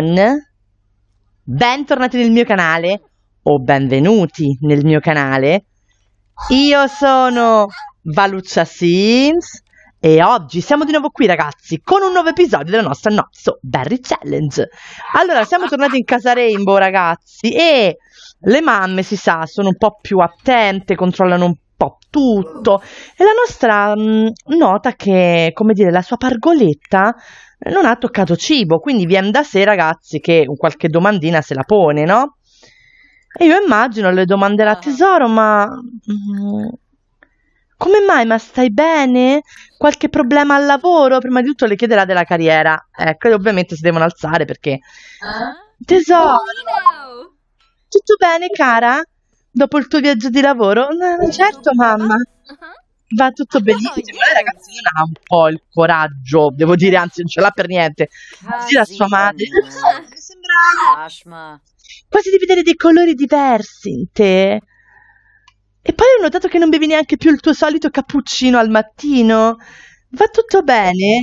con Bentornati nel mio canale o benvenuti nel mio canale. Io sono Valuccia Sims e oggi siamo di nuovo qui ragazzi con un nuovo episodio della nostra Nozzo Berry Challenge. Allora, siamo tornati in casa Rainbow ragazzi e le mamme si sa sono un po' più attente, controllano un po' tutto. E la nostra mh, mm, nota che, come dire, la sua pargoletta eh, non ha toccato cibo, quindi viene da sé ragazzi che qualche domandina se la pone, no? E io immagino le domanderà ah. tesoro, ma mm, come mai? Ma stai bene? Qualche problema al lavoro? Prima di tutto le chiederà della carriera. Ecco, e ovviamente si devono alzare perché ah? tesoro. Oh, tutto bene, cara? Dopo il tuo viaggio di lavoro? No, certo, mamma. Ah va tutto benissimo. No, yeah. La ragazzina ha un po' il coraggio, devo dire, anzi, non ce l'ha per niente. Così ah, la sua madre. Quasi di vedere dei colori diversi in te. E poi ho notato che non bevi neanche più il tuo solito cappuccino al mattino. Va tutto bene?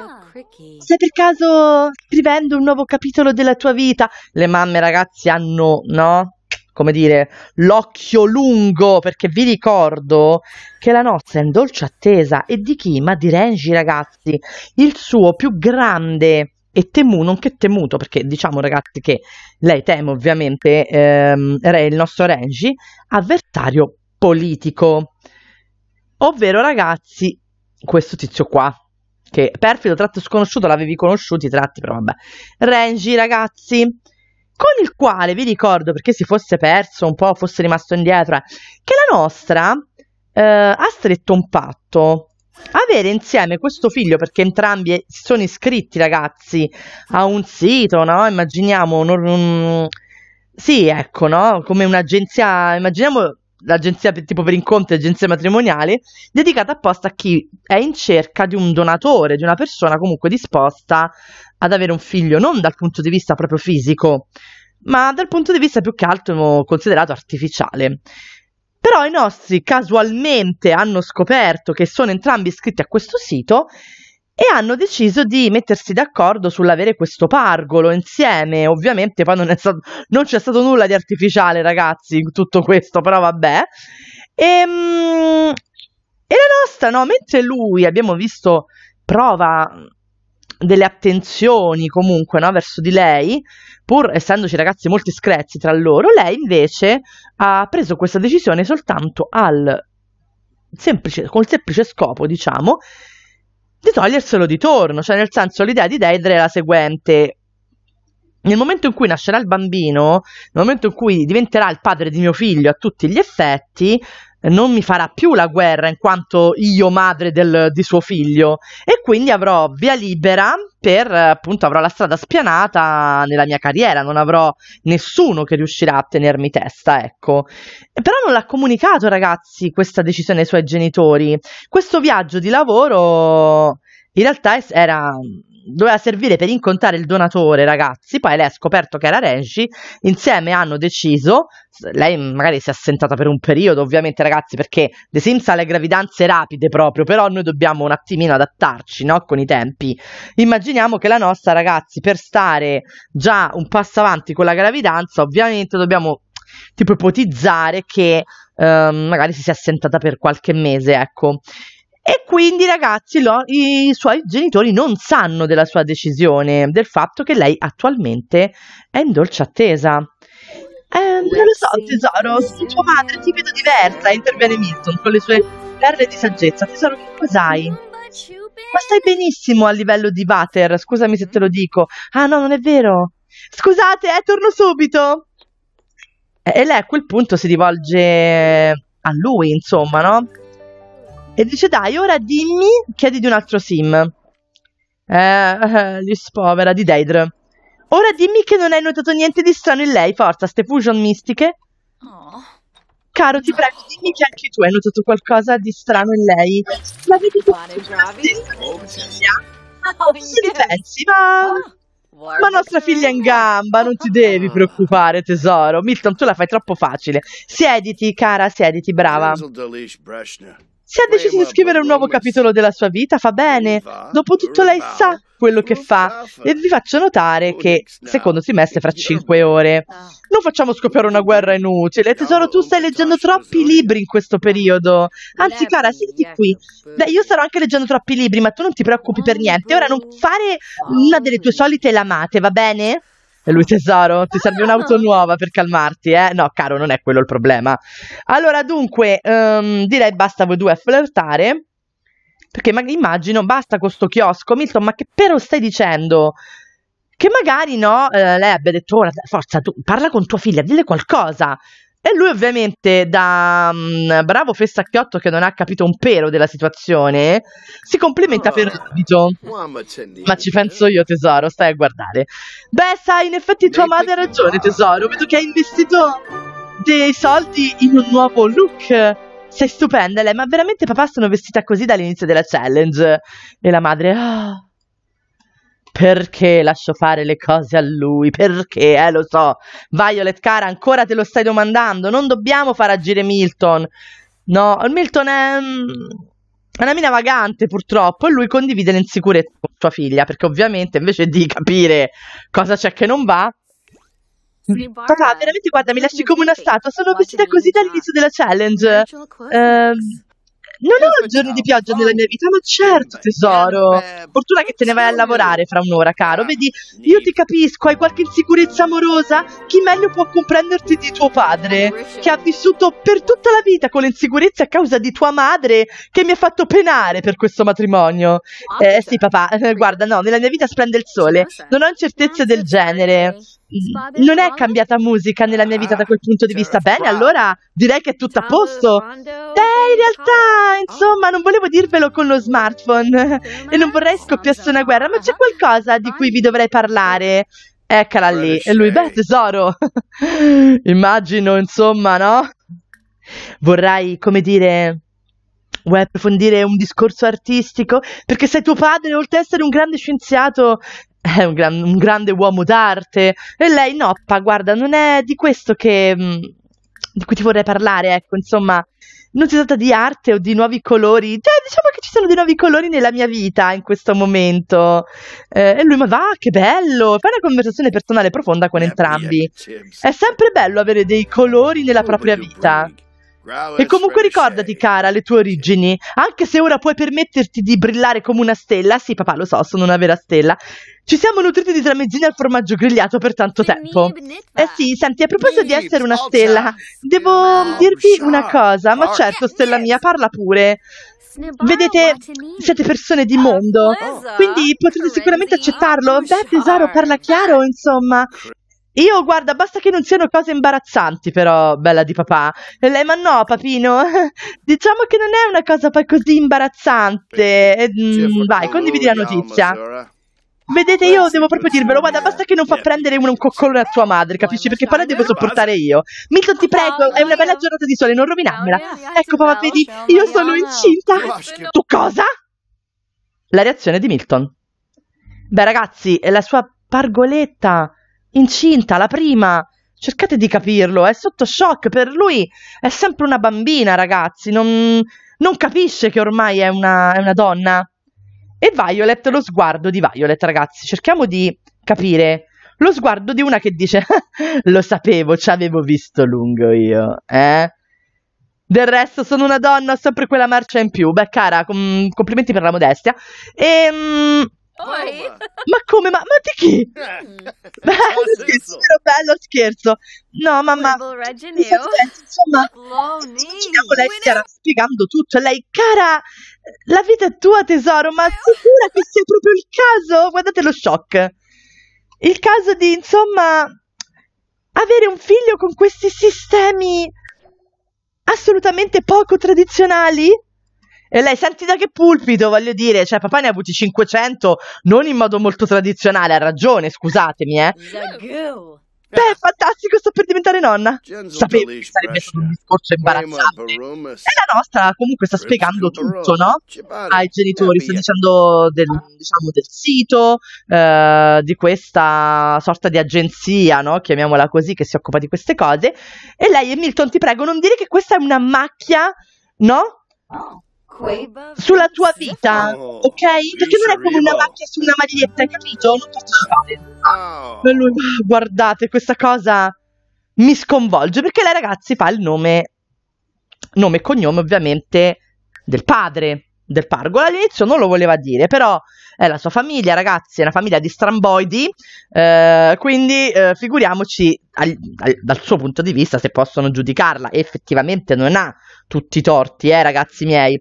Ah, Stai per caso scrivendo un nuovo capitolo della tua vita? Le mamme, ragazzi, hanno, no? come dire, l'occhio lungo, perché vi ricordo che la nostra è in dolce attesa e di chi? Ma di Renji, ragazzi, il suo più grande e temuto, nonché temuto, perché diciamo ragazzi che lei teme ovviamente ehm, il nostro Renji, avversario politico. Ovvero ragazzi, questo tizio qua, che perfido tratto sconosciuto, l'avevi conosciuti tratti, però vabbè. Renji, ragazzi, con il quale vi ricordo perché si fosse perso un po', fosse rimasto indietro, che la nostra eh, ha stretto un patto. Avere insieme questo figlio, perché entrambi si sono iscritti, ragazzi, a un sito, no? Immaginiamo un, un sì, ecco, no? Come un'agenzia, immaginiamo l'agenzia per, tipo per incontri, agenzie matrimoniali, dedicata apposta a chi è in cerca di un donatore, di una persona comunque disposta ad avere un figlio, non dal punto di vista proprio fisico, ma dal punto di vista più che altro considerato artificiale. Però i nostri casualmente hanno scoperto che sono entrambi iscritti a questo sito e hanno deciso di mettersi d'accordo sull'avere questo pargolo insieme. Ovviamente poi non, stato, non c'è stato nulla di artificiale, ragazzi, in tutto questo, però vabbè. E, ehm, e la nostra, no, mentre lui, abbiamo visto, prova delle attenzioni comunque no, verso di lei, pur essendoci ragazzi molti screzi tra loro, lei invece ha preso questa decisione soltanto al semplice, col semplice scopo, diciamo, di toglierselo di torno, cioè nel senso l'idea di Deidre è la seguente. Nel momento in cui nascerà il bambino, nel momento in cui diventerà il padre di mio figlio a tutti gli effetti, non mi farà più la guerra in quanto io madre del, di suo figlio e quindi avrò via libera per appunto avrò la strada spianata nella mia carriera, non avrò nessuno che riuscirà a tenermi testa, ecco. Però non l'ha comunicato ragazzi questa decisione ai suoi genitori. Questo viaggio di lavoro in realtà era doveva servire per incontrare il donatore, ragazzi. Poi lei ha scoperto che era Renji. Insieme hanno deciso. Lei magari si è assentata per un periodo, ovviamente, ragazzi, perché The Sims ha le gravidanze rapide proprio. Però noi dobbiamo un attimino adattarci no? con i tempi. Immaginiamo che la nostra, ragazzi, per stare già un passo avanti con la gravidanza, ovviamente dobbiamo tipo ipotizzare che ehm, magari si sia assentata per qualche mese, ecco. E quindi ragazzi lo, i suoi genitori non sanno della sua decisione, del fatto che lei attualmente è in dolce attesa. Eh, non lo so tesoro, sono tua madre, ti vedo diversa, interviene Milton con le sue perle di saggezza. Tesoro, che cos'hai? Ma stai benissimo a livello di Vater, scusami se te lo dico. Ah no, non è vero. Scusate, eh, torno subito. E lei a quel punto si rivolge a lui, insomma, no? e dice dai ora dimmi chiedi di un altro sim eh, gli eh, spovera di Daedre ora dimmi che non hai notato niente di strano in lei forza ste fusion mistiche oh. caro ti prego dimmi che anche tu hai notato qualcosa di strano in lei la vedi pare oh, oh, yes. Sì, pensi ma oh. Ma nostra figlia è in gamba, non ti devi ah. preoccupare, tesoro. Milton, tu la fai troppo facile. Siediti, cara, siediti, brava. Se ha deciso di scrivere un nuovo capitolo della sua vita, fa bene. Dopotutto lei sa quello che fa e vi faccio notare che secondo semestre fra cinque ore. Non facciamo scoppiare una guerra inutile. Tesoro, tu stai leggendo troppi libri in questo periodo. Anzi, cara, senti qui. Beh, io starò anche leggendo troppi libri, ma tu non ti preoccupi per niente. Ora non fare una delle tue solite lamate, va bene? E lui tesoro, ti serve un'auto nuova per calmarti, eh? No, caro, non è quello il problema. Allora, dunque, um, direi basta voi due a flirtare. Perché ma- immagino, basta con sto chiosco, Milton, ma che però stai dicendo? Che magari no, eh, lei abbia detto, ora, forza, tu, parla con tua figlia, dille qualcosa. E lui ovviamente da um, bravo fessacchiotto che non ha capito un pelo della situazione, si complimenta oh, per Nigio. Ma ci penso eh. io tesoro, stai a guardare. Beh sai, in effetti tua madre ha ragione tesoro, vedo che hai investito dei soldi in un nuovo look. Sei stupenda lei, ma veramente papà sono vestita così dall'inizio della challenge. E la madre... Oh. Perché lascio fare le cose a lui? Perché, eh, lo so. Violet, cara, ancora te lo stai domandando. Non dobbiamo far agire Milton. No, Milton è... Mm, è una mina vagante purtroppo e lui condivide l'insicurezza con sua figlia perché ovviamente invece di capire cosa c'è che non va mm. Papà, veramente guarda, mi lasci come una statua. Sono vestita così dall'inizio della challenge. Eh, non Io ho giorni di pioggia nella mia vita, ma certo tesoro. Eh, Fortuna che te ne vai a lavorare fra un'ora, caro. Ah, Vedi, io ti capisco, hai qualche insicurezza amorosa? Chi meglio può comprenderti di tuo padre, ah, che ha vissuto per tutta la vita con le insicurezze a causa di tua madre, che mi ha fatto penare per questo matrimonio. Ah, eh cioè, sì, papà, eh, guarda, no, nella mia vita splende il sole. Non ho incertezze del genere mm, non è cambiata musica nella mia vita da quel punto di vista. Bene, allora direi che è tutto a posto. Eh, in realtà, insomma, non volevo dirvelo con lo smartphone e non vorrei scoppiasse una guerra, ma c'è qualcosa di cui vi dovrei parlare. Eccola lì. E lui, beh, tesoro. Immagino, insomma, no? Vorrai, come dire, vuoi approfondire un discorso artistico? Perché sei tuo padre, oltre ad essere un grande scienziato, è un, gran, un grande uomo d'arte. E lei, no, pa, guarda, non è di questo che... Mh, mm, di cui ti vorrei parlare, ecco, insomma, non si tratta di arte o di nuovi colori, cioè diciamo che ci sono dei nuovi colori nella mia vita in questo momento. Eh, e lui, ma va, ah, che bello! Fai una conversazione personale profonda con entrambi. È sempre bello avere dei colori nella propria vita. E comunque ricordati, cara, le tue origini. Anche se ora puoi permetterti di brillare come una stella, sì, papà, lo so, sono una vera stella. Ci siamo nutriti di tramezzini al formaggio grigliato per tanto tempo. Eh sì, senti, a proposito di essere una stella, devo dirvi una cosa, ma certo, stella mia, parla pure. Vedete, siete persone di ah, mondo, quindi potrete sicuramente accettarlo. Beh, tesoro, parla chiaro, insomma. Io, guarda, basta che non siano cose imbarazzanti, però, bella di papà. E lei, ma no, papino, diciamo che non è una cosa così imbarazzante. E, mh, mm, vai, condividi la notizia. Vedete, io eh, devo proprio dirvelo, guarda, basta che non fa prendere un, un coccolo a tua madre, capisci? Perché poi la devo sopportare io. Milton, ti prego, è una bella giornata di sole, non rovinarmela. Ecco, papà, vedi, io sono incinta. Tu cosa? La reazione di Milton. Beh, ragazzi, la sua pargoletta incinta, la prima. Cercate di capirlo, è sotto shock, per lui è sempre una bambina, ragazzi, non, non capisce che ormai è una, è una donna. E Violet, lo sguardo di Violet, ragazzi, cerchiamo di capire lo sguardo di una che dice lo sapevo, ci avevo visto lungo io, eh? Del resto sono una donna, ho sempre quella marcia in più. Beh, cara, com- complimenti per la modestia. Ehm poi? Ma come? Ma, ma di chi? Eh. Eh, bello, scherzo, bello scherzo. No, mamma. Insomma, continuiamo lei Chiara, spiegando tutto. Lei, cara, la vita è tua tesoro, ma eh. sicura che sia proprio il caso? Guardate lo shock. Il caso di, insomma, avere un figlio con questi sistemi assolutamente poco tradizionali? E lei, senti da che pulpito, voglio dire, cioè papà ne ha avuti 500, non in modo molto tradizionale, ha ragione, scusatemi, eh. Beh, fantastico, sto per diventare nonna. Sapevo che sarebbe stato un discorso imbarazzante. E la nostra comunque sta spiegando tutto, no? Ai genitori, sta dicendo del, diciamo, del sito, eh, di questa sorta di agenzia, no? Chiamiamola così, che si occupa di queste cose. E lei e Milton, ti prego, non dire che questa è una macchia, no? sulla tua vita, ok? Perché non è come una macchia su una maglietta, hai capito? Non partecipare. Lui, guardate, questa cosa mi sconvolge perché lei ragazzi fa il nome, nome e cognome ovviamente del padre del Pargolo all'inizio non lo voleva dire, però è la sua famiglia, ragazzi, è una famiglia di stramboidi, eh, quindi eh, figuriamoci al, al, dal suo punto di vista se possono giudicarla, effettivamente non ha tutti i torti, eh ragazzi miei.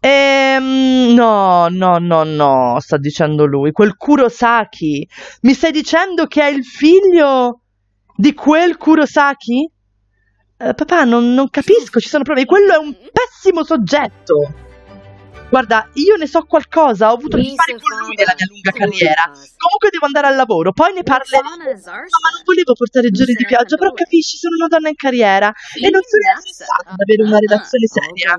Ehm, no, no, no, no, sta dicendo lui, quel Kurosaki, mi stai dicendo che è il figlio di quel Kurosaki? Eh, papà, non, non capisco, ci sono prove, quello è un pessimo soggetto guarda, io ne so qualcosa, ho avuto a che fare con lui nella mia lunga carriera. Comunque devo andare al lavoro, poi ne parlo. No, ma non volevo portare giorni di pioggia, però capisci, sono una donna in carriera e non sono interessata ad avere una ah, ah, relazione ah. seria.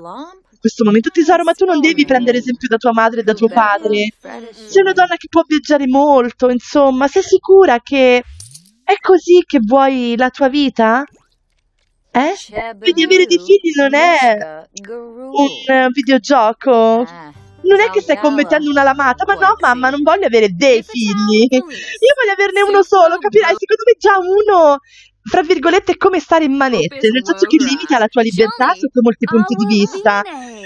In questo momento, tesoro, ma tu non devi prendere esempio da tua madre e da tuo padre. Sei una donna che può viaggiare molto, insomma, sei sicura che è così che vuoi la tua vita? Eh? Quindi avere dei figli non è un eh, videogioco. Eh, non è che stai commettendo una lamata, ma no, mamma, non voglio avere dei figli. Io voglio averne uno solo, capirai? Secondo me già uno fra virgolette, come stare in manette, nel senso che limita la tua libertà sotto molti punti di vista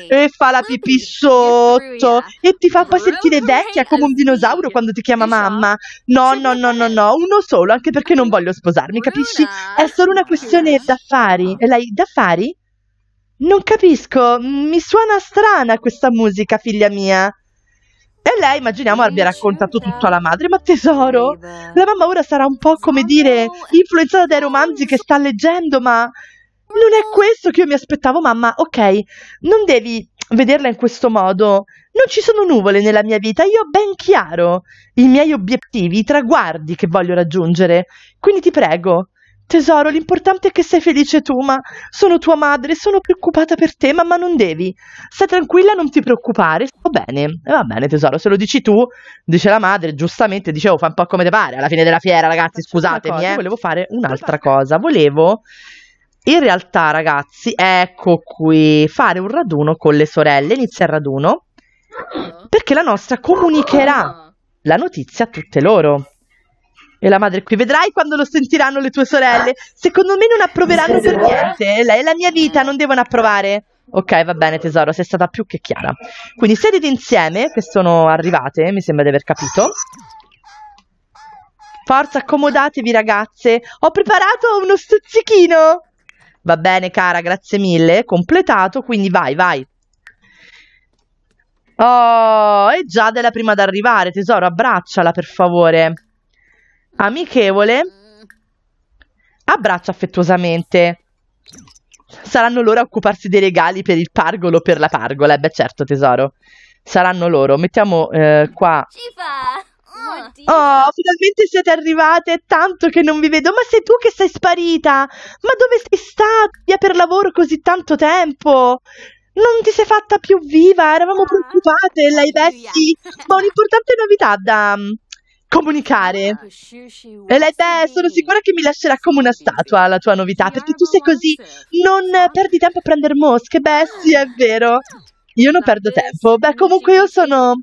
e fa la pipì sotto e ti fa poi sentire vecchia come un dinosauro quando ti chiama mamma. No, no, no, no, no, uno solo, anche perché non voglio sposarmi, capisci? È solo una questione d'affari. E lei, d'affari? Non capisco, mi suona strana questa musica, figlia mia. E lei, immaginiamo, abbia raccontato tutto alla madre, ma tesoro, la mamma ora sarà un po' come dire influenzata dai romanzi che sta leggendo, ma non è questo che io mi aspettavo, mamma. Ok, non devi vederla in questo modo. Non ci sono nuvole nella mia vita, io ho ben chiaro i miei obiettivi, i traguardi che voglio raggiungere. Quindi ti prego, Tesoro, l'importante è che sei felice tu, ma sono tua madre, sono preoccupata per te, mamma non devi. Sta tranquilla, non ti preoccupare, sto bene. E va bene, tesoro, se lo dici tu, dice la madre, giustamente, dicevo, oh, fa un po' come te pare, alla fine della fiera, ragazzi, scusatemi, cosa, eh. Volevo fare un'altra cosa, volevo... In realtà, ragazzi, ecco qui, fare un raduno con le sorelle, inizia il raduno, ah. perché la nostra comunicherà ah. la notizia a tutte loro. E la madre qui, vedrai quando lo sentiranno le tue sorelle. Secondo me non approveranno per niente. Lei è la mia vita, non devono approvare. Ok, va bene tesoro, sei stata più che chiara. Quindi sedete insieme, che sono arrivate, mi sembra di aver capito. Forza, accomodatevi ragazze. Ho preparato uno stuzzichino. Va bene cara, grazie mille. Completato, quindi vai, vai. Oh, è Giada la prima ad arrivare, tesoro, abbracciala per favore amichevole, abbraccia affettuosamente. Saranno loro a occuparsi dei regali per il pargolo o per la pargola. Eh, beh, certo, tesoro. Saranno loro. Mettiamo eh, qua. Ci fa! Oh, finalmente siete arrivate, è tanto che non vi vedo. Ma sei tu che sei sparita? Ma dove sei stata? per lavoro così tanto tempo? Non ti sei fatta più viva, eravamo ah. preoccupate, l'hai vetti. Ma un'importante novità da, comunicare. Ah, e lei, beh, sono sicura che mi lascerà come una statua la tua novità, perché tu sei così, non perdi tempo a prendere mosche. Beh, sì, è vero. Io non perdo tempo. Beh, comunque io sono,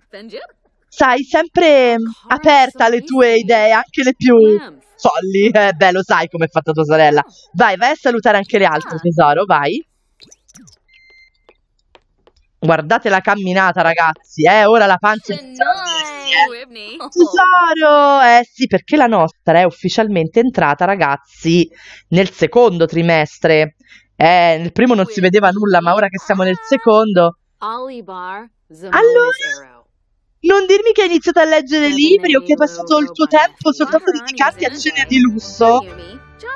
sai, sempre aperta alle tue idee, anche le più folli. Eh, beh, lo sai come è fatta tua sorella. Vai, vai a salutare anche le altre, ah. tesoro, vai. Guardate la camminata, ragazzi. Eh, ora la pancia no, Tesoro! Eh sì, perché la nostra è ufficialmente entrata, ragazzi, nel secondo trimestre. Eh, nel primo non si vedeva nulla, ma ora che siamo nel ah. secondo. Allora, non dirmi che hai iniziato a leggere libri o che hai passato il tuo tempo soltanto dedicarti a cene di lusso.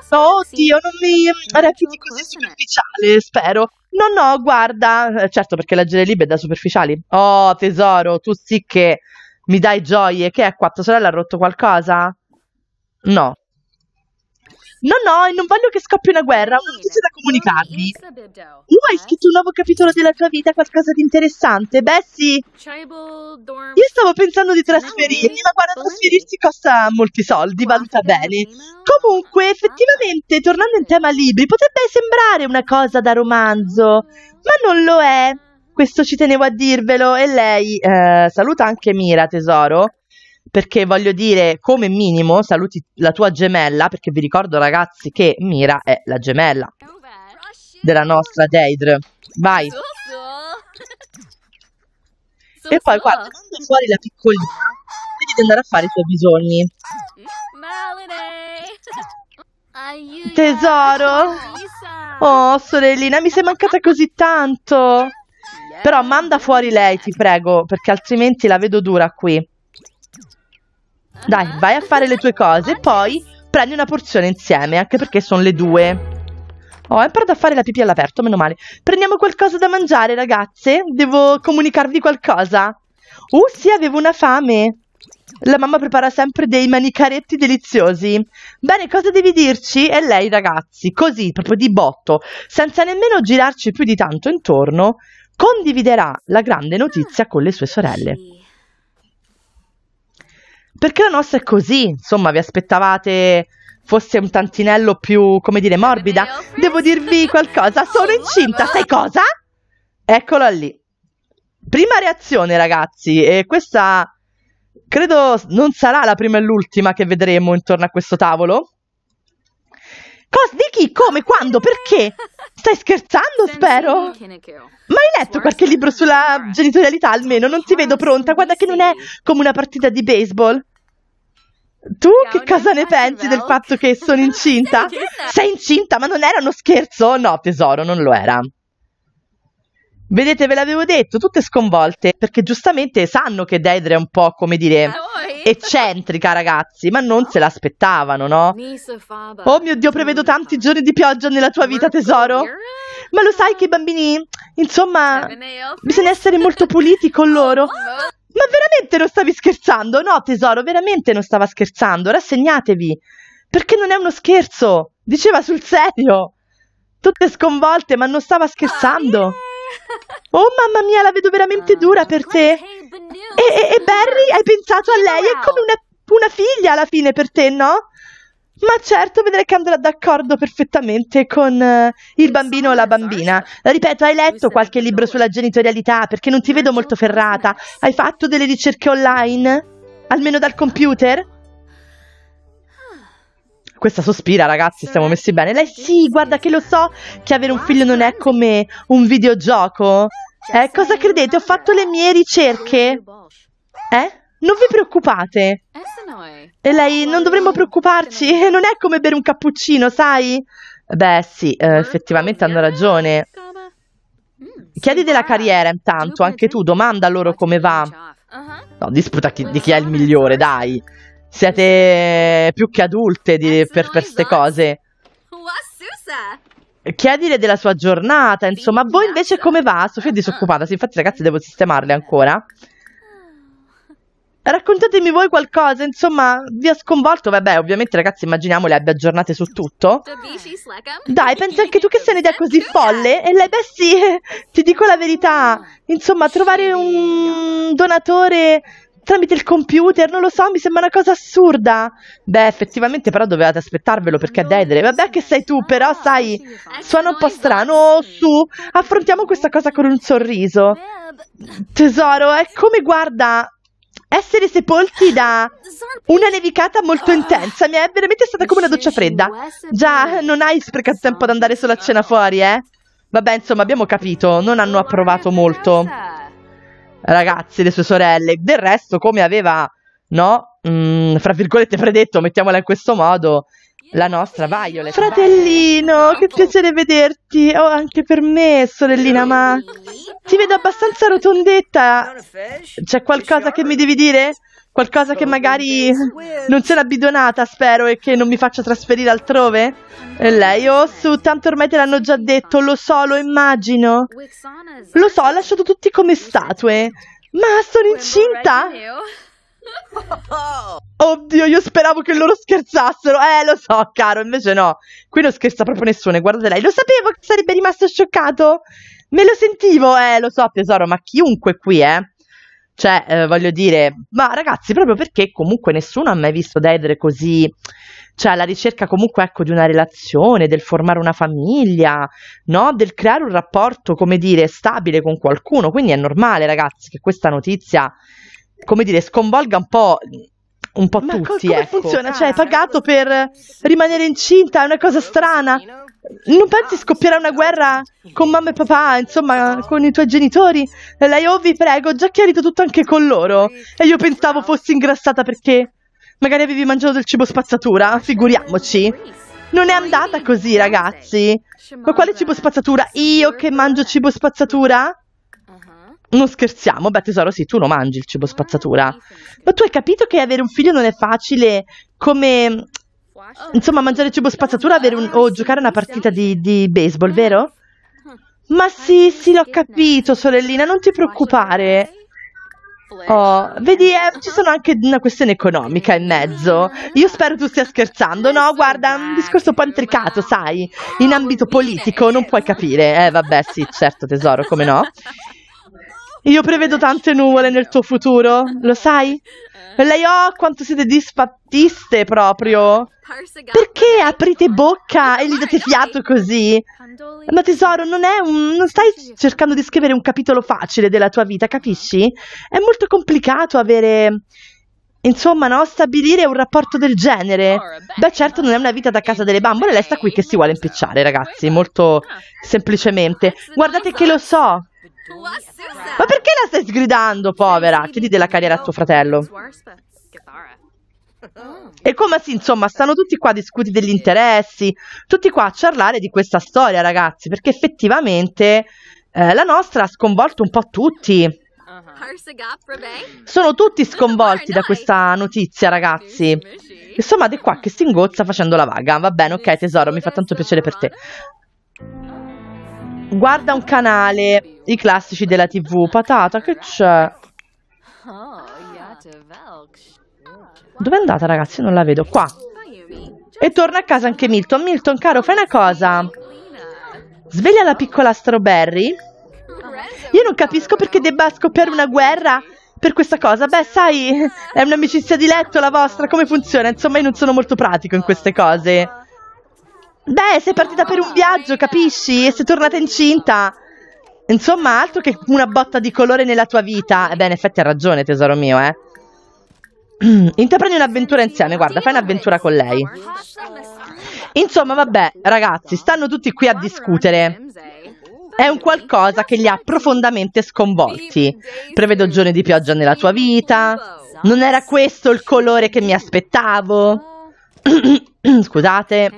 Oh, Dio, non mi reputi così superficiale, spero. No, no, guarda, eh, certo perché leggere libri è da superficiali. Oh, tesoro, tu sì che mi dai gioie, che è quattro sorelle ha rotto qualcosa? No, No, no, non voglio che scoppi una guerra, ho notizia da comunicarvi. Mm. Tu hai eh? scritto un nuovo capitolo della tua vita, qualcosa di interessante, Beh, sì. Io stavo pensando di trasferirmi, ma guarda, trasferirsi costa molti soldi, valuta bene. Comunque, effettivamente, tornando in tema libri, potrebbe sembrare una cosa da romanzo, ma non lo è. Questo ci tenevo a dirvelo e lei eh, saluta anche Mira, tesoro perché voglio dire, come minimo, saluti la tua gemella, perché vi ricordo ragazzi che Mira è la gemella della nostra Deidre. Vai. E poi guarda, quando fuori la piccolina, devi andare a fare i tuoi bisogni. Tesoro! Oh, sorellina, mi sei mancata così tanto! Però manda fuori lei, ti prego, perché altrimenti la vedo dura qui. Dai, vai a fare le tue cose, poi prendi una porzione insieme, anche perché sono le due. Oh, ho imparato a fare la pipì all'aperto, meno male. Prendiamo qualcosa da mangiare, ragazze? Devo comunicarvi qualcosa. Uh, sì, avevo una fame. La mamma prepara sempre dei manicaretti deliziosi. Bene, cosa devi dirci? E lei, ragazzi, così, proprio di botto, senza nemmeno girarci più di tanto intorno, condividerà la grande notizia con le sue sorelle. Perché la nostra è così, insomma, vi aspettavate fosse un tantinello più, come dire, morbida. Devo dirvi qualcosa, sono incinta, sai cosa? Eccola lì. Prima reazione, ragazzi, e questa credo non sarà la prima e l'ultima che vedremo intorno a questo tavolo. Cosa? Di chi? Come? Quando? Perché? Stai scherzando, spero? Ma hai letto qualche libro sulla genitorialità almeno? Non ti vedo pronta, guarda che non è come una partita di baseball. Tu che cosa ne pensi del fatto che sono incinta? Sei incinta? Ma non era uno scherzo? No, tesoro, non lo era. Vedete, ve l'avevo detto, tutte sconvolte, perché giustamente sanno che Deidre è un po', come dire, eccentrica, ragazzi, ma non se l'aspettavano, no? Oh mio Dio, prevedo tanti giorni di pioggia nella tua vita, tesoro. Ma lo sai che i bambini, insomma, bisogna essere molto puliti con loro. Oh, ma veramente non stavi scherzando? No, tesoro, veramente non stava scherzando. Rassegnatevi. Perché non è uno scherzo. Diceva sul serio. Tutte sconvolte, ma non stava scherzando. Ah, oh mamma mia, la vedo veramente dura ah, per te. E, e, e Barry, hai pensato a lei? È come una, una figlia alla fine per te, no? Ma certo, vedrai che andrà d'accordo perfettamente con uh, il bambino o la esatto. bambina. Ripeto, hai letto qualche libro sulla genitorialità perché non ti vedo molto ferrata. Hai fatto delle ricerche online? Almeno dal computer? Ah. Questa sospira, ragazzi, stiamo messi bene. Lei sì, guarda che lo so che avere un figlio non è come un videogioco. Eh, cioè, eh cosa credete? Ho fatto le mie ricerche. Boh. Eh? Non vi preoccupate. Eh? E lei, non dovremmo preoccuparci, non è come bere un cappuccino, sai? Beh, sì, eh, effettivamente hanno ragione. Mm. Chiedi della ah, carriera intanto, anche tu, domanda loro come va. Uh-huh. No, disputa chi, di chi è il migliore, dai. Siete più che adulte di, per queste cose. Chiedile della sua giornata, insomma. A voi invece come va? Sofia è ah, ah. disoccupata, sì, infatti ragazzi devo sistemarle ancora. Raccontatemi voi qualcosa, insomma, vi ha sconvolto? Vabbè, ovviamente ragazzi, immaginiamo le abbia aggiornate su tutto. Dai, pensi anche tu che sei un'idea così folle? E lei, beh sì, ti dico la verità. Insomma, trovare un donatore tramite il computer, non lo so, mi sembra una cosa assurda. Beh, effettivamente però dovevate aspettarvelo perché è Dedere, vabbè che sei tu, però sai, suona un po' strano, Oh, su, affrontiamo questa cosa con un sorriso. Tesoro, è come guarda essere sepolti da una nevicata molto ah. intensa mi è veramente stata come una doccia fredda. Già, non hai sprecato tempo ad andare solo a cena fuori, eh? Vabbè, insomma, abbiamo capito, non hanno approvato molto. Ragazzi, le sue sorelle. Del resto, come aveva, no? Mm, fra virgolette predetto, mettiamola in questo modo, la nostra Violet. Fratellino, che piacere vederti. Oh, anche per me, sorellina, ma ti vedo abbastanza rotondetta. C'è qualcosa che mi devi dire? Qualcosa che magari non sei abbidonata, spero, e che non mi faccia trasferire altrove? E eh, lei, oh, su, tanto ormai te l'hanno già detto, lo so, lo immagino. Lo so, ho lasciato tutti come statue. Ma sono incinta? Oddio, io speravo che loro scherzassero. Eh, lo so, caro, invece no. Qui non scherza proprio nessuno, guardate lei. Lo sapevo che sarebbe rimasto scioccato. Me lo sentivo, eh, lo so, tesoro, ma chiunque qui, eh. Cioè, eh, voglio dire, ma ragazzi, proprio perché comunque nessuno ha mai visto Deidre così, cioè, la ricerca comunque, ecco, di una relazione, del formare una famiglia, no? Del creare un rapporto, come dire, stabile con qualcuno. Quindi è normale, ragazzi, che questa notizia come dire, sconvolga un po' un po' Ma tutti. Ma come ecco. funziona? Cioè, hai ah, pagato per rimanere incinta? È una cosa strana. Non pensi ah, scoppierà una guerra con mamma e papà, insomma, con i tuoi genitori? lei, oh, vi prego, ho già chiarito tutto anche con loro. E io pensavo fossi ingrassata perché magari avevi mangiato del cibo spazzatura, figuriamoci. Non è andata così, ragazzi. Ma quale cibo spazzatura? Io che mangio cibo spazzatura? non scherziamo, beh tesoro sì, tu lo mangi il cibo spazzatura, ma tu hai capito che avere un figlio non è facile come, insomma, mangiare cibo spazzatura un, o giocare una partita di, di baseball, vero? Ma sì, sì, l'ho capito, sorellina, non ti preoccupare. Oh, vedi, eh, ci sono anche una questione economica in mezzo. Io spero tu stia scherzando, no? Guarda, un discorso un po' intricato, sai? In ambito politico non puoi capire. Eh, vabbè, sì, certo, tesoro, come no? Io prevedo tante nuvole nel tuo futuro, lo sai? Eh. lei, oh, quanto siete disfattiste proprio. Perché aprite bocca e gli date fiato così? Ma tesoro, non, un, non stai cercando di scrivere un capitolo facile della tua vita, capisci? È molto complicato avere... Insomma, no, stabilire un rapporto del genere. Beh, certo, non è una vita da casa delle bambole, lei sta qui che si vuole impicciare, ragazzi, molto semplicemente. Guardate che lo so, ma perché la stai sgridando, povera? Chiedi della carriera a tuo fratello. E come sì, insomma, stanno tutti qua a discutere degli interessi, tutti qua a parlare di questa storia, ragazzi, perché effettivamente eh, la nostra ha sconvolto un po' tutti. Uh-huh. Sono tutti sconvolti da questa notizia, ragazzi. Insomma, di qua che si ingozza facendo la vaga. Va bene, ok, tesoro, mi fa tanto piacere per te. Guarda un canale, i classici della tv. Patata, che c'è? Dove è andata, ragazzi? Non la vedo. Qua. E torna a casa anche Milton. Milton, caro, fai una cosa. Sveglia la piccola Strawberry. Io non capisco perché debba scoppiare una guerra per questa cosa. Beh, sai, è un'amicizia di letto la vostra. Come funziona? Insomma, io non sono molto pratico in queste cose. Beh, sei partita per un viaggio, capisci? E sei tornata incinta. Insomma, altro che una botta di colore nella tua vita. Eh beh, in effetti ha ragione, tesoro mio, eh. Intraprendi un'avventura insieme, guarda, fai un'avventura con lei. Insomma, vabbè, ragazzi, stanno tutti qui a discutere. È un qualcosa che li ha profondamente sconvolti. Prevedo giorni di pioggia nella tua vita. Non era questo il colore che mi aspettavo. Scusate,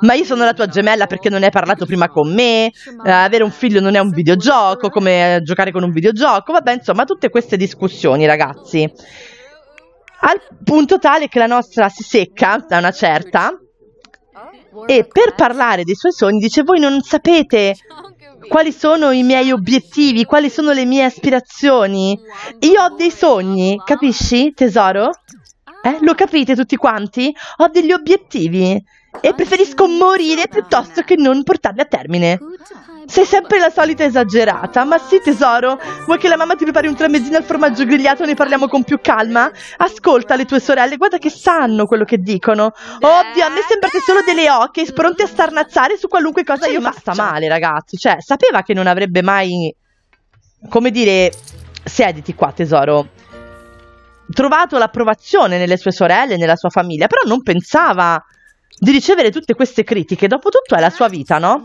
ma io sono la tua gemella perché non hai parlato prima con me. Eh, avere un figlio non è un videogioco, come giocare con un videogioco. Vabbè, insomma, tutte queste discussioni, ragazzi. Al punto tale che la nostra si secca da una certa. E per parlare dei suoi sogni dice: Voi non sapete quali sono i miei obiettivi, quali sono le mie aspirazioni. Io ho dei sogni, capisci, tesoro? Eh, lo capite tutti quanti? Ho degli obiettivi e preferisco morire piuttosto che non portarli a termine. Sei sempre la solita esagerata, ma sì tesoro, vuoi che la mamma ti prepari un tramezzino al formaggio grigliato e ne parliamo con più calma? Ascolta le tue sorelle, guarda che sanno quello che dicono. Ovvio, a me sembrate solo delle oche pronte a starnazzare su qualunque cosa io faccia. Ma sta male ragazzi, cioè sapeva che non avrebbe mai, come dire, siediti qua tesoro trovato l'approvazione nelle sue sorelle, nella sua famiglia, però non pensava di ricevere tutte queste critiche, dopotutto è la sua vita, no?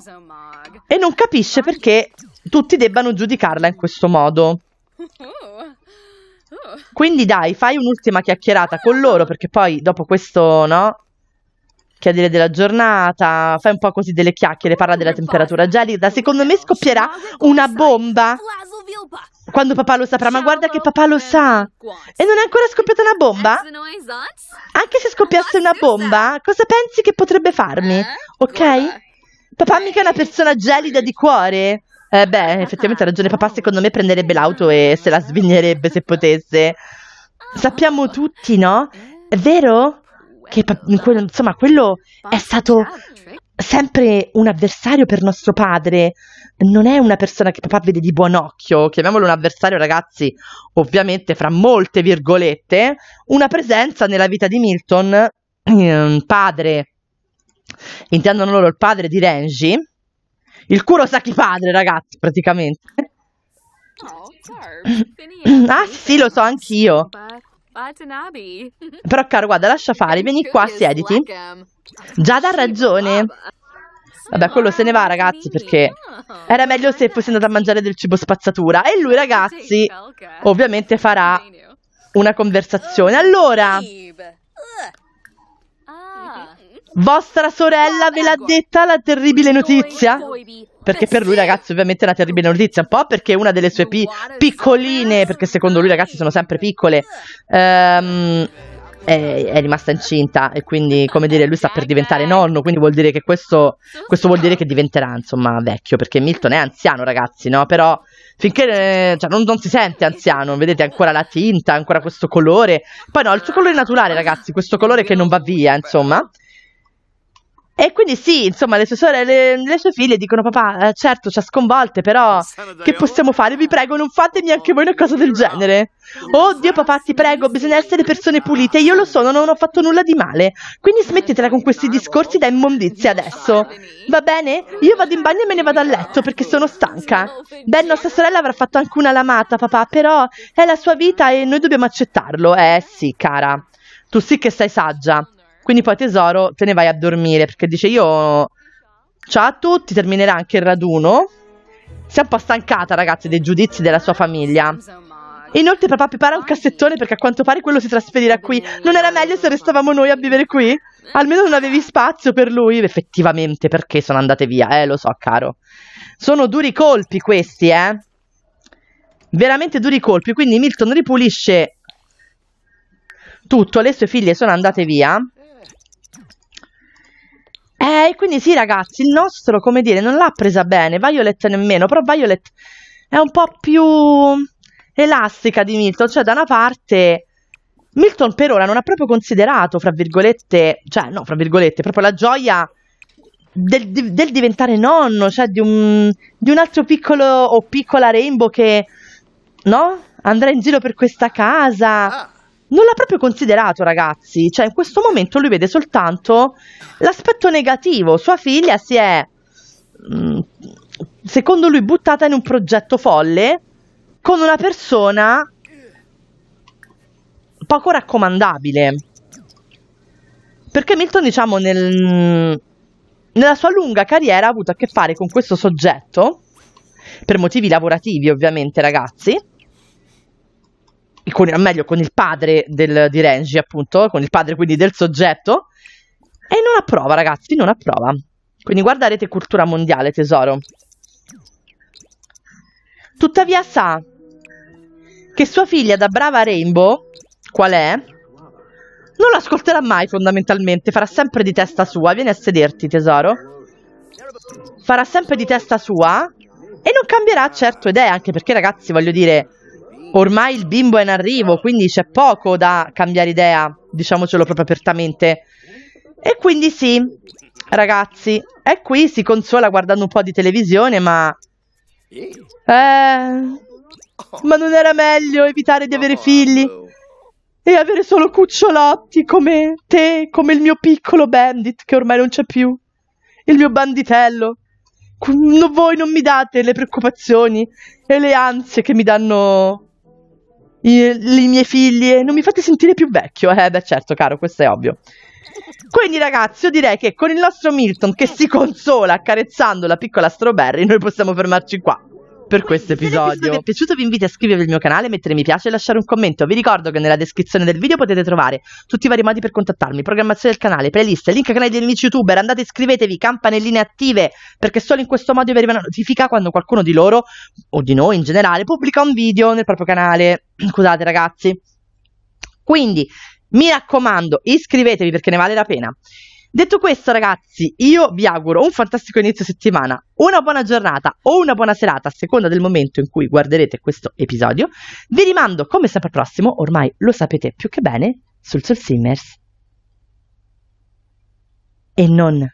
E non capisce perché tutti debbano giudicarla in questo modo. Oh. Oh. Quindi dai, fai un'ultima chiacchierata con loro perché poi dopo questo, no? chiedere della giornata, fai un po' così delle chiacchiere, parla della temperatura gelida. Secondo me scoppierà una bomba. Quando papà lo saprà, ma guarda che papà lo sa. E non è ancora scoppiata una bomba? Esatto. Anche se scoppiasse una bomba, cosa pensi che potrebbe farmi? Eh, ok? Papà mica è una persona gelida di cuore. Eh beh, effettivamente ha ragione papà, secondo me prenderebbe l'auto e se la svignerebbe se potesse. Ah, Sappiamo tutti, no? Eh. È vero? che insomma quello è stato sempre un avversario per nostro padre, non è una persona che papà vede di buon occhio, chiamiamolo un avversario ragazzi, ovviamente fra molte virgolette, una presenza nella vita di Milton, ehm, padre, intendono loro il padre di Renji, il culo sa chi padre ragazzi praticamente. Oh, ah sì, lo so anch'io. Però, caro, guarda, lascia fare, vieni qua, siediti. Um, Giada ha ragione. Vabbè, quello se ne va, ragazzi, perché ah. era meglio se fossi andato a mangiare del cibo spazzatura. E lui, ragazzi, ovviamente farà una conversazione. Allora, vostra sorella ve l'ha detta la terribile notizia? Perché per lui, ragazzi, ovviamente è una terribile notizia. Un po' perché una delle sue pi- piccoline, perché secondo lui, ragazzi, sono sempre piccole. Ehm. È, è, rimasta incinta e quindi, come dire, lui sta per diventare nonno, quindi vuol dire che questo, questo vuol dire che diventerà, insomma, vecchio, perché Milton è anziano, ragazzi, no? Però finché eh, cioè, non, non, si sente anziano, vedete ancora la tinta, ancora questo colore. Poi no, il suo colore naturale, ragazzi, questo colore che non va via, insomma. E quindi sì, insomma, le sue sorelle, le, sue figlie dicono papà, eh, certo, ci ha sconvolte, però che possiamo fare? Vi prego, non fatemi anche voi una cosa del genere. Oddio papà, ti prego, bisogna essere persone pulite, io lo sono, non ho fatto nulla di male. Quindi smettetela con questi discorsi da immondizia adesso. Va bene? Io vado in bagno e me ne vado a letto perché sono stanca. Beh, nostra sorella avrà fatto anche una lamata, papà, però è la sua vita e noi dobbiamo accettarlo. Eh sì, cara, tu sì che sei saggia. Quindi poi tesoro te ne vai a dormire perché dice io... Ciao a tutti, terminerà anche il raduno. Si è un po' stancata ragazzi dei giudizi della sua famiglia. Inoltre papà prepara un cassettone perché a quanto pare quello si trasferirà qui. Non era meglio se restavamo noi a vivere qui? Almeno non avevi spazio per lui. Effettivamente, perché sono andate via? Eh, lo so, caro. Sono duri colpi questi, eh. Veramente duri colpi. Quindi Milton ripulisce tutto. Le sue figlie sono andate via. Eh, quindi sì, ragazzi, il nostro, come dire, non l'ha presa bene, Violet nemmeno, però Violet è un po' più elastica di Milton, cioè da una parte Milton per ora non ha proprio considerato, fra virgolette, cioè no, fra virgolette, proprio la gioia del, del diventare nonno, cioè di un, di un altro piccolo o piccola Rainbow che, no? Andrà in giro per questa casa. Ah non l'ha proprio considerato, ragazzi. Cioè, in questo momento lui vede soltanto l'aspetto negativo. Sua figlia si è, mm, secondo lui, buttata in un progetto folle con una persona poco raccomandabile. Perché Milton, diciamo, nel, nella sua lunga carriera ha avuto a che fare con questo soggetto, per motivi lavorativi ovviamente, ragazzi, con, meglio con il padre del, di Renji, appunto, con il padre quindi del soggetto, e non approva, ragazzi, non approva. Quindi guardarete cultura mondiale, tesoro. Tuttavia sa che sua figlia da brava Rainbow, qual è, non l'ascolterà mai fondamentalmente, farà sempre di testa sua. Vieni a sederti, tesoro. Farà sempre di testa sua e non cambierà certo idea, anche perché ragazzi, voglio dire, ormai il bimbo è in arrivo, quindi c'è poco da cambiare idea, diciamocelo proprio apertamente. E quindi sì, ragazzi, è qui, si consola guardando un po' di televisione, ma... Eh, ma non era meglio evitare di avere figli e avere solo cucciolotti come te, come il mio piccolo bandit che ormai non c'è più, il mio banditello. No, voi non mi date le preoccupazioni e le ansie che mi danno i, le mie figlie, non mi fate sentire più vecchio, eh beh certo caro, questo è ovvio. Quindi ragazzi, io direi che con il nostro Milton che si consola accarezzando la piccola Strawberry, noi possiamo fermarci qua per questo episodio. Se vi è piaciuto vi invito a iscrivervi al mio canale, mettere mi piace e lasciare un commento. Vi ricordo che nella descrizione del video potete trovare tutti i vari modi per contattarmi, programmazione del canale, playlist, link ai canali dei miei youtuber, andate iscrivetevi, campanelline attive, perché solo in questo modo vi arriva una notifica quando qualcuno di loro, o di noi in generale, pubblica un video nel proprio canale. Scusate ragazzi. Quindi, mi raccomando, iscrivetevi perché ne vale la pena. Detto questo, ragazzi, io vi auguro un fantastico inizio settimana, una buona giornata o una buona serata, a seconda del momento in cui guarderete questo episodio. Vi rimando, come sempre, al prossimo, ormai lo sapete più che bene, sul Soul Simmers. E non